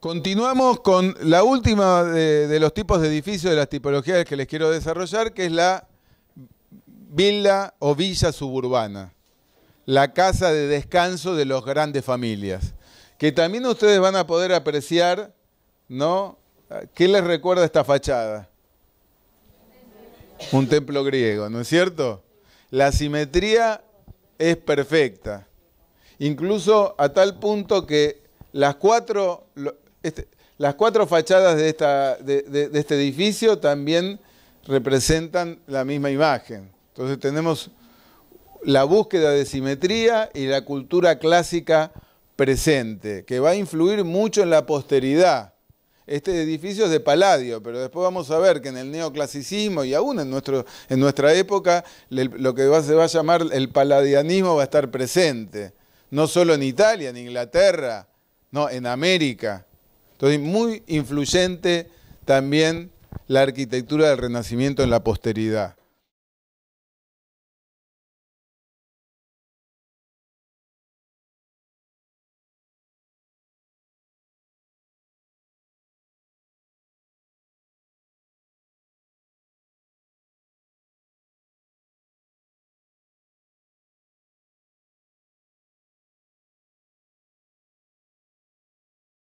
Continuamos con la última de, los tipos de edificios, de las tipologías que les quiero desarrollar, que es la villa o villa suburbana, la casa de descanso de las grandes familias, que también ustedes van a poder apreciar, ¿no? ¿Qué les recuerda esta fachada? Un templo griego, ¿no es cierto? La simetría es perfecta, incluso a tal punto que las cuatro este, las cuatro fachadas de, este edificio también representan la misma imagen. Entonces tenemos la búsqueda de simetría y la cultura clásica presente, que va a influir mucho en la posteridad. Este edificio es de Paladio, pero después vamos a ver que en el neoclasicismo y aún en, nuestra época lo que se va a llamar el paladianismo va a estar presente, no solo en Italia, en Inglaterra, no, en América. Entonces, muy influyente también la arquitectura del Renacimiento en la posteridad.